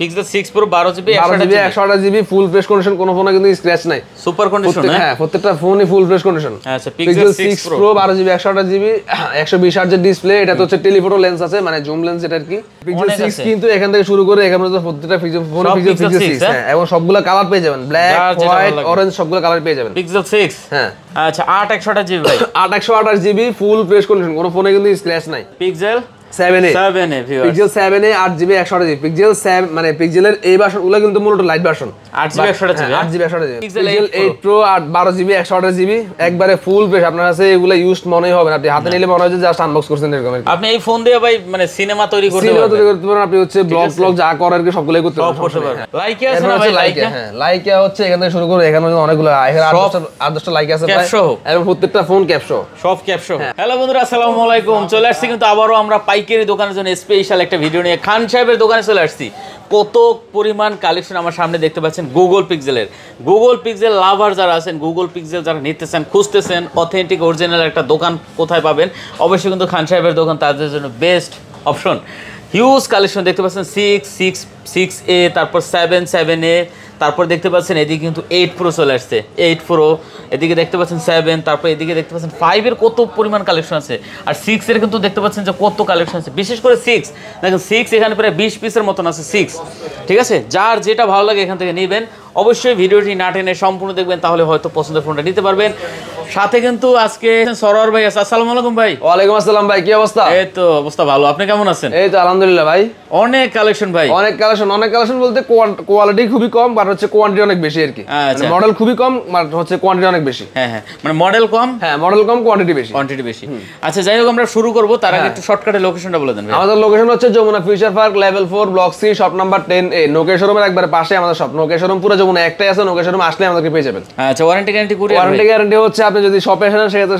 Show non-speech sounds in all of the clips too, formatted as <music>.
Pixel 6 pro 12 GB full fresh condition কোনো ফোনে কিন্তু স্ক্র্যাচ হ্যাঁ, আচ্ছা, ফোনে <clears throat> মানে কিন্তু স্ক্র্যাচ হ্যাঁ? হ্যাঁ। আচ্ছা, <clears throat> নাই পিক্সেল মানে হ্যাঁ? পিক্সেল আপনি হাতে নিলে মনে হয় আপনি এই ফোন দিয়ে ভাই মানে সিনেমা তৈরি করতে আপনি হচ্ছে ব্লগ ব্লগ যা করার কি সবগুলাই করতে লাইক হ্যাঁ। আছে হ্যাঁ। হচ্ছে এখান থেকে শুরু করে এখানে অনেকগুলো এখানে লাইক আছে প্রত্যেকটা ফোন ক্যাপসো সব ক্যাপশো হ্যালো বন্ধুরা আসসালামু চলে আসছি কিন্তু আবারও আমরা পাইকারি দোকানের জন্য স্পেশাল একটা ভিডিও নিয়ে খান সাহেবের দোকানে চলে আসছি কত পরিমাণ কালেকশন আমার সামনে দেখতে পাচ্ছেন গুগল পিক্সেলের গুগল পিক্সেল লাভার যারা আছেন গুগল পিক্সেল যারা নিতেছেন খুঁজতেছেন অথেন্টিক অরিজিনাল একটা দোকান কোথায় পাবেন অবশ্যই কিন্তু খান সাহেবের দোকান তাদের জন্য বেস্ট অপশন হিউজ কালেকশন দেখতে পাচ্ছেন সিক্স সিক্স সিক্স এ তারপর সেভেন সেভেন এ তারপর দেখতে পাচ্ছেন এদিকে কিন্তু এইট প্রো চলে আসছে এইট প্রো এদিকে দেখতে পাচ্ছেন সেভেন তারপর এদিকে দেখতে পাচ্ছেন ফাইভের কত পরিমাণ কালেকশন আছে আর সিক্সের কিন্তু দেখতে পাচ্ছেন যে কত কালেকশন আছে বিশেষ করে সিক্স দেখেন সিক্স এখানে প্রায় বিশ পিসের মতন আছে সিক্স ঠিক আছে যার যেটা ভালো লাগে এখান থেকে নেবেন অবশ্যই ভিডিওটি না টেনে সম্পূর্ণ দেখবেন তাহলে হয়তো পছন্দের ফোনটা নিতে পারবেন সাথে কিন্তু আজকে সরোয়ার ভাই আছে আসসালামু আলাইকুম ভাই ওয়ালাইকুম আসসালাম ভাই কি অবস্থা এই তো অবস্থা ভালো আপনি কেমন আছেন এই তো আলহামদুলিল্লাহ ভাই অনেক কালেকশন ভাই অনেক কালেকশন অনেক কালেকশন বলতে কোয়ালিটি খুবই কম বাট হচ্ছে কোয়ান্টিটি অনেক বেশি আর কি আচ্ছা। মডেল মানে খুবই কম বাট হচ্ছে কোয়ান্টিটি অনেক বেশি হ্যাঁ হ্যাঁ মানে মডেল কম হ্যাঁ মডেল কম কোয়ান্টিটি বেশি কোয়ান্টিটি বেশি আচ্ছা যাই হোক আমরা শুরু করব তার আগে হ্যাঁ। একটু শর্টকাটে লোকেশনটা বলে দেন আমাদের লোকেশন হচ্ছে Jamuna future park level 4 block C shop number 10 এ নোকে শোরুমের একবার পাশে আমাদের শপ নোকে পুরো যমুনা একটাই আছে নোকে আসলে আমাদেরকে পেয়ে যাবেন আচ্ছা warranty guarantee courier warranty guarantee হচ্ছে আপনি যদি শপে আসেন সেক্ষেত্রে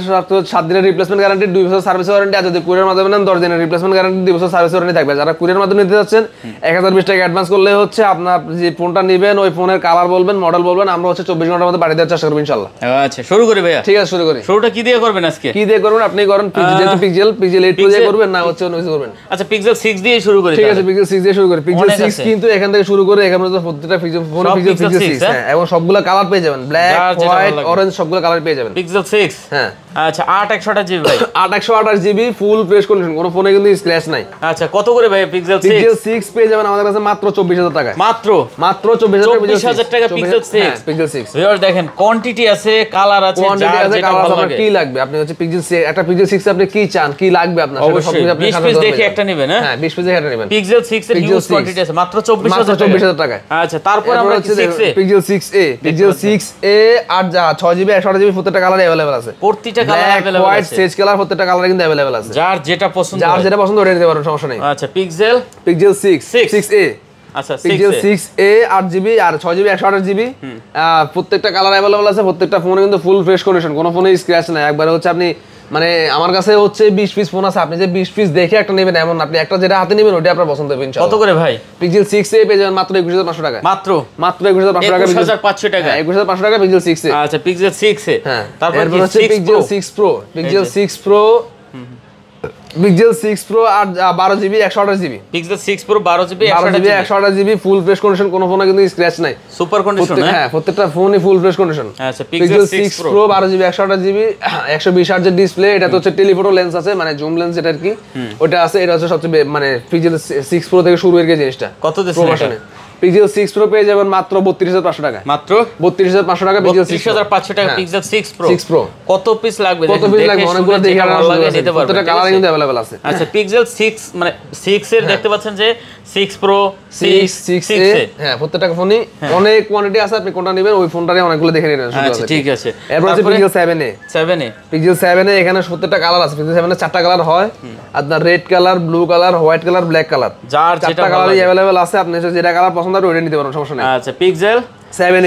সাত দিনের রিপ্লেসমেন্ট গ্যারান্টি দুই বছর সার্ভিস ওয়ারেন্টি আর যদি কুরিয়ার মাধ্যমে নেন দশ দিনের রিপ্লেসমেন্ট গ্যারান্টি দুই বছর সার্ভিস ওয়ারেন্টি থাকবে যারা কুরিয়ার মাধ্যমে নিতে যাচ্ছেন এক হাজার বিশ টাকা অ্যাডভান্স করলে হচ্ছে আপনার যে ফোনটা নেবেন ওই ফোনের কালার বলবেন মডেল বলবেন আমরা হচ্ছে চব্বিশ ঘন্টার মধ্যে বাড়ি দেওয়ার চেষ্টা করবো ইনশাল্লাহ আচ্ছা শুরু করি ভাইয়া ঠিক আছে শুরু করি শুরুটা কি দিয়ে করবেন আজকে কি দিয়ে করবেন আপনি করেন পিক্সেল পিক্সেল পিক্সেল এইট দিয়ে করবেন না হচ্ছে অন্য কিছু করবেন আচ্ছা পিক্সেল সিক্স দিয়ে শুরু করি ঠিক আছে পিক্সেল সিক্স দিয়ে শুরু করি পিক্সেল সিক্স কিন্তু এখান থেকে শুরু করে এখানে তো প্রত্যেকটা পিক্সেল ফোন পিক্সেল সিক্স এবং সবগুলো কালার পেয়ে যাবেন ব্ল্যাক হোয়াইট অরেঞ্জ সবগুলো কালার পেয়ে যাবেন 6 6 আচ্ছা জিবি <coughs> একশো জিবি ফুল আচ্ছা, টাকা হ্যাঁ, হ্যাঁ? হ্যাঁ বিশ পিস একটা নেবেন পিক্সেল সিক্স এর আছে আচ্ছা, তারপর আমরা Pixel six A Pixel six A আট ছয় জিবি একশো জিবি প্রত্যেকটা কালার অ্যাভেলেবল আছে প্রত্যেকটা কালার আছে যেটা পছন্দ প্রত্যেকটা কালার আছে প্রত্যেকটা ফোনে কিন্তু ফুল ফ্রেশ কন্ডিশন কোনো ফোনে স্ক্র্যাচ নাই একবার হচ্ছে আপনি মানে আমার কাছে হচ্ছে বিশ পিস ফোন আছে আপনি যে বিশ পিস দেখে একটা নেবেন এমন আপনি একটা যেটা হাতে নেবেন ওটা আপনার পছন্দ হবে কত করে ভাই পিক্সেল সিক্স এ পেয়ে যাবেন মাত্র একুশ হাজার পাঁচশো টাকা মাত্র মাত্র একুশ হাজার পাঁচশো টাকা একুশ হাজার পাঁচশো টাকা হ্যাঁ, একুশ হাজার পাঁচশো টাকা পিক্সেল সিক্স এ আচ্ছা পিক্সেল সিক্স এ হ্যাঁ তারপর হচ্ছে Pixel six pro Pixel six pro Pixel 6 pro আর 12 GB 128 GB Pixel 6 pro 12 GB 128 GB full fresh condition কোন ফোনে কিন্তু স্ক্র্যাচ নাই সুপার কন্ডিশন হ্যাঁ প্রত্যেকটা ফোনই ফুল ফ্রেশ কন্ডিশন আচ্ছা পিক্সেল 6 প্রো 12 জিবি 128 জিবি 120 হার্জের ডিসপ্লে এটা তো হচ্ছে টেলিফটো লেন্স আছে মানে জুম লেন্স এটা আর কি ওটা আছে এটা হচ্ছে সবচেয়ে মানে পিক্সেল 6 প্রো থেকে শুরু এর জিনিসটা কত দিচ্ছে পিক্সেল 6 প্রো পেয়ে যাবেন মাত্র 32500 টাকা মাত্র 32500 টাকা পিক্সেল 6 32500 টাকা পিক্সেল 6 প্রো 6 প্রো কত পিস লাগবে কত পিস লাগবে অনেকগুলো দেখে আপনারা নিতে পারবেন কতটা কালার কিন্তু अवेलेबल আছে আচ্ছা পিক্সেল 6 মানে 6 এর হ্যাঁ। দেখতে পাচ্ছেন যে Eh? হ্যাঁ, হ্যাঁ। আপনি আচ্ছা, এখানে কালার আছে কালার হয় আপনার red colour blue colour white colour black colour যার যেটা কালার अवेलेबल আছে আপনি যেটা কালার পছন্দ নিতে পারেন সমস্যা মেইন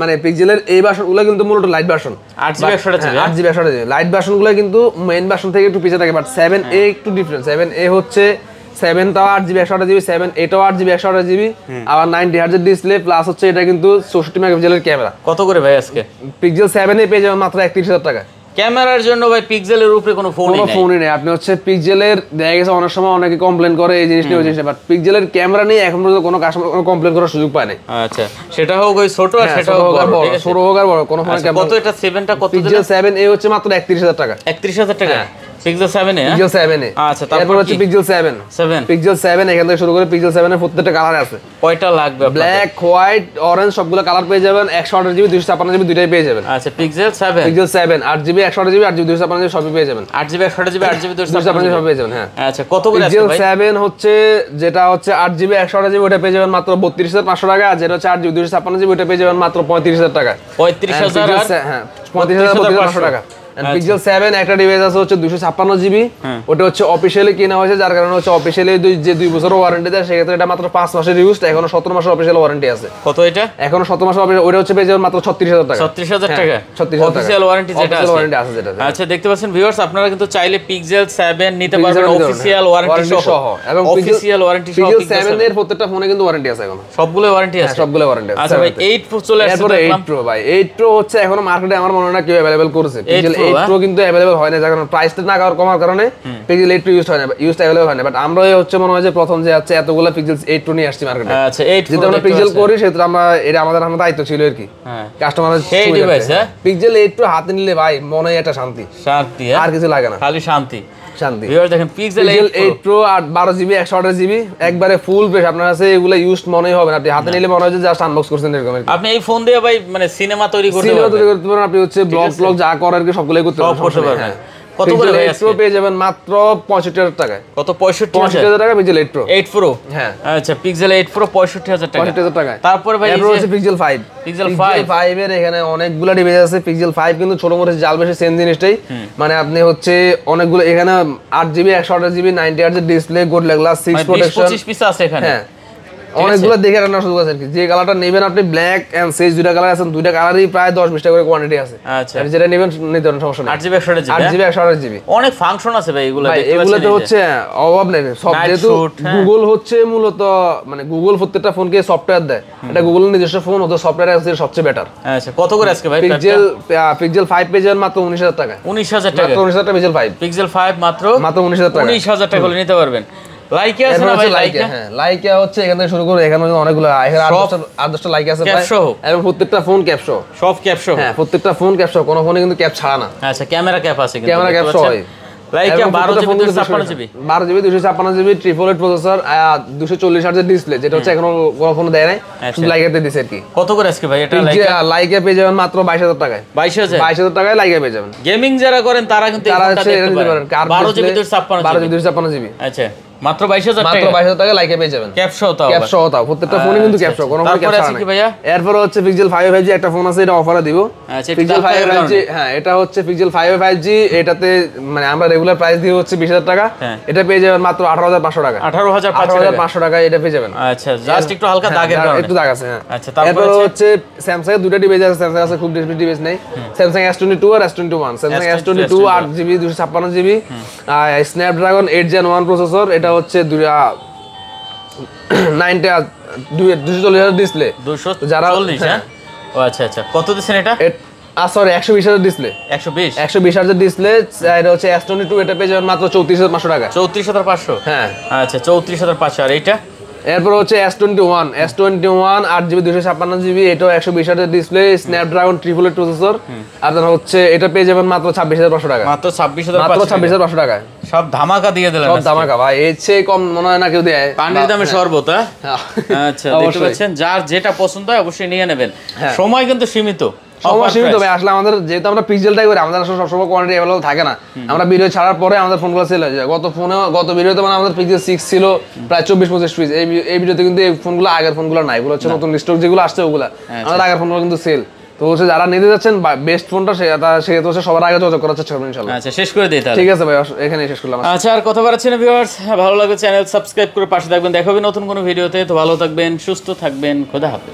মানে ভার্সন হ্যাঁ? থেকে একটু পিছিয়ে থাকে বাট 7a হ্যাঁ। একটু ডিফারেন্ট 7a হচ্ছে সেভেনটাও আট জিবি একশো জিবি সেভেন এটাও আট জিবি একশো জিবি আবার নাইনটি হার্জের ডিসপ্লে প্লাস হচ্ছে এটা কিন্তু চৌষট্টি মেগাপিক্সেলের ক্যামেরা কত করে ভাই আজকে পিক্সেল সেভেনে পেয়ে যাবেন মাত্র একত্রিশ হাজার টাকা ক্যামেরার জন্য ভাই পিক্সেলের উপরে কোনো ফোন নাই ফোনই নাই আপনি হচ্ছে পিক্সেলের দেখা গেছে অনেক সময় অনেকে কমপ্লেন করে এই জিনিস নিয়ে ওই জিনিসটা বাট পিক্সেলের ক্যামেরা নিয়ে এখন পর্যন্ত কোনো কাস্টমার কমপ্লেন করার সুযোগ পায় নাই আচ্ছা সেটা হোক ওই ছোট আর হ্যাঁ, সেটা হোক বড় ছোট হোক আর বড় কোনো ফোন আচ্ছা, কত এটা 7টা কত দিলে 7 এ হচ্ছে মাত্র 31000 টাকা 31000 টাকা হ্যাঁ। পেয়ে যাবেন জিবি পেয়ে যাবেন আচ্ছা, হ্যাঁ। আচ্ছা, কত হচ্ছে যেটা হচ্ছে আট জিবি 128 জিবি ওটা পেয়ে যাবেন মাত্র পাঁচশো টাকা আর যেটা হচ্ছে 8 জিবি 256 জিবি ওটা পেয়ে যাবেন মাত্র হাজার টাকা হাজার হ্যাঁ 35000 টাকা পিক্সেল আচ্ছা। 7 একটা ডিভাইস আছে হচ্ছে 256 জিবি হ্যাঁ। ওটা হচ্ছে অফিশিয়ালি কেনা হয়েছে যার কারণে হচ্ছে অফিশিয়ালি যে 2 বছরের ওয়ারেন্টি দেয় সেক্ষেত্রে এটা মাত্র 5 মাসের ইউজ এখনো 17 মাসের অফিশিয়াল ওয়ারেন্টি আছে কত এটা এখনো 17 মাসের অফিশিয়াল ওটা হচ্ছে পেয়ে যাবেন মাত্র 36000 টাকা 36000 টাকা 36000 অফিশিয়াল ওয়ারেন্টি যেটা আছে ওয়ারেন্টি আছে যেটা আচ্ছা দেখতে পাচ্ছেন ভিউয়ার্স আপনারা কিন্তু চাইলে পিক্সেল 7 নিতে পারবেন অফিশিয়াল হ্যাঁ, ওয়ারেন্টি সহ এবং অফিশিয়াল ওয়ারেন্টি সহ পিক্সেল 7 এর প্রত্যেকটা ফোনে কিন্তু ওয়ারেন্টি আছে এখন সবগুলো ওয়ারেন্টি আছে হ্যাঁ, সবগুলো ওয়ারেন্টি আছে আচ্ছা ভাই 8 প্রো চলে আসছে 8 প্রো ভাই 8 প্রো হচ্ছে এখনো মার্কেটে আমার মনে হয় না কেউ अवेलेबल করছে পিক্সেল প্রো হ্যাঁ। কিন্তু अवेलेबल হয় না প্রাইসটা না কমার কারণে পিক্সেল 8 প্রো ইউজ হয় না अवेलेबल হয় না বাট আমরা হচ্ছে মনে হয় যে প্রথম যে আছে এতগুলো পিক্সেল 8 প্রো নিয়ে আসছে মার্কেটে আচ্ছা 8 প্রো যেটা আমরা পিক্সেল করি সেটা আমরা এটা আমাদের আমাদের দায়িত্ব ছিল আর কি কাস্টমার সেই ডিভাইস হ্যাঁ পিক্সেল 8 প্রো হাতে নিলে ভাই মনে এটা শান্তি শান্তি হ্যাঁ। আর কিছু লাগে না খালি শান্তি শান্তি ভিউয়ার দেখেন পিক্সেল 8 প্রো 12 জিবি 128 একবারে ফুল বেশ আপনার আছে এগুলা ইউজড মনেই হবে না আপনি হাতে নিলে মনে হয় যে জাস্ট আনবক্স করছেন এরকম আপনি এই ফোন দিয়ে ভাই মানে সিনেমা তৈরি করতে পারবেন সিনেমা তৈরি করতে পারবেন আপনি হচ্ছে ব্লগ ব্লগ যা করার কি সবগুলোই করতে পারবেন হ্যাঁ। পিক্সেল হ্যাঁ। আচ্ছা, এর এখানে আছে কিন্তু ছোট মোটর জাল বেশি সেম জিনিসটাই মানে আপনি হচ্ছে অনেকগুলো এখানে আট জিবি আট জিবি আট জিবি ডিসপ্লে গোড গ্লাস 6 প্রোটেকশন পিস আছে হ্যাঁ অনেকগুলো দেখে রান্না শুরু আছে যে কালারটা নেবেন আপনি ব্ল্যাক এন্ড সেজ দুইটা কালার আছে দুইটা কালারই প্রায় 10 20 করে কোয়ান্টিটি আছে আচ্ছা যেটা নেবেন নিতে পারেন সমস্যা নেই 8 জিবি 100 জিবি জিবি অনেক ফাংশন আছে ভাই এগুলো দেখতে এগুলো তো হচ্ছে অভাব নেই সব যেহেতু গুগল হ্যাঁ। হচ্ছে মূলত মানে গুগল প্রত্যেকটা ফোনকে সফটওয়্যার দেয় এটা গুগলের নিজস্ব ফোন ওদের সফটওয়্যার আছে সবচেয়ে বেটার আচ্ছা কত করে আজকে ভাই পিক্সেল পিক্সেল 5 পেজের মাত্র 19000 টাকা 19000 টাকা মাত্র 19000 টাকা পিক্সেল 5 পিক্সেল 5 মাত্র মাত্র 19000 টাকা 19000 টাকা করে নিতে পারবেন লাইকা আছে ডিসপ্লে হ্যাঁ, হ্যাঁ, আচ্ছা, যেটা হচ্ছে হ্যাঁ। এখনো কোনো ফোন দেয় নাই আচ্ছা। শুধু লাইকাতে কি করে আজকে ভাই পেয়ে যাবেন মাত্র 22000 টাকায় 22000 22000 টাকায় লাইকা পেয়ে যাবেন গেমিং যারা করেন তারা কিন্তু তারা দেখতে পারেন 12 জিবি 256 জিবি 12 জিবি জিবি মাত্র 22000 টাকা মাত্র 22000 টাকা লাইকে পেয়ে যাবেন ক্যাপ সহ তাও ক্যাপ সহ তাও প্রত্যেকটা ফোনে আচ্ছা, কিন্তু ক্যাপ আচ্ছা, সহ কোনো ক্যাপ আচ্ছা। আছে কি ভাইয়া এরপর হচ্ছে পিক্সেল 5 5G একটা ফোন আছে এটা অফারে দিব পিক্সেল 5 5G হ্যাঁ এটা হচ্ছে পিক্সেল 5 5G এটাতে মানে আমরা রেগুলার প্রাইস হচ্ছে 20000 টাকা হ্যাঁ। এটা পেয়ে যাবেন মাত্র 18500 টাকা 18500 টাকা এটা পেয়ে যাবেন আচ্ছা জাস্ট হ্যাঁ, একটু হালকা হ্যাঁ, দাগের কারণে একটু দাগ আছে হ্যাঁ আচ্ছা তারপর হচ্ছে স্যামসাং এর দুটো ডিভাইস আছে স্যামসাং আছে খুব ডিসপ্লে ডিভাইস নাই স্যামসাং S22 আর S21 Samsung S22 8GB 256GB Snapdragon 8 gen 1 processor এটা হচ্ছে দুইটা নাইনটা দুশো চল্লিশ হাজার ডিসপ্লে দুশো যারা হ্যাঁ? ও আচ্ছা আচ্ছা কত দিচ্ছেন এটা একশো বিশ হাজার ডিসপ্লে একশো বিশ একশো বিশ হাজার ডিসপ্লে হচ্ছে এস টু এটা পেয়ে মাত্র চৌত্রিশ হাজার পাঁচশো টাকা চৌত্রিশ হাজার পাঁচশো হ্যাঁ আচ্ছা চৌত্রিশ হাজার পাঁচশো আর এইটা এরপর হচ্ছে S twenty one S twenty one আট জিবি দুশো ছাপ্পান্ন জিবি এটাও একশো বিশ হাজার display Snapdragon triple eight processor আপনার হচ্ছে এটা পেয়ে যাবেন মাত্র ছাব্বিশ হাজার পাঁচশো টাকা মাত্র ছাব্বিশ হাজার মাত্র ছাব্বিশ হাজার পাঁচশো টাকা সব ধামাকা দিয়ে দিলেন সব ধামাকা ভাই এর চেয়ে কম মনে হয় না কেউ দেয় পানির দামে হ্যাঁ। শরবত হ্যাঁ? হ্যাঁ। আচ্ছা দেখতে পাচ্ছেন যার যেটা পছন্দ হয় অবশ্যই নিয়ে নেবেন সময় কিন্তু সীমিত আসলে আমাদের যেহেতু আমরা সবসময় না আমরা ভিডিও ছাড়ার পরে আমাদের মানে প্রায় চব্বিশ পঁচিশ আগের ফোনগুলো নাই হচ্ছে নতুন স্টক যেগুলো আসছে ওগুলো হ্যাঁ, আমাদের আচ্ছা। আগের ফোনগুলো কিন্তু সেল তো যারা নিতে যাচ্ছেন বেস্ট ফোনটা সে সেক্ষেত্রে সবার আগে যোগাযোগ করার চেষ্টা আচ্ছা, শেষ করে দিই ঠিক আছে ভাই এখানে শেষ করলাম আচ্ছা আর কথা বাড়াচ্ছি না ভিউয়ার্স ভালো লাগলে চ্যানেল সাবস্ক্রাইব করে পাশে থাকবেন দেখা নতুন কোনো ভিডিওতে তো ভালো থাকবেন সুস্থ থাকবেন খোদা হাফেজ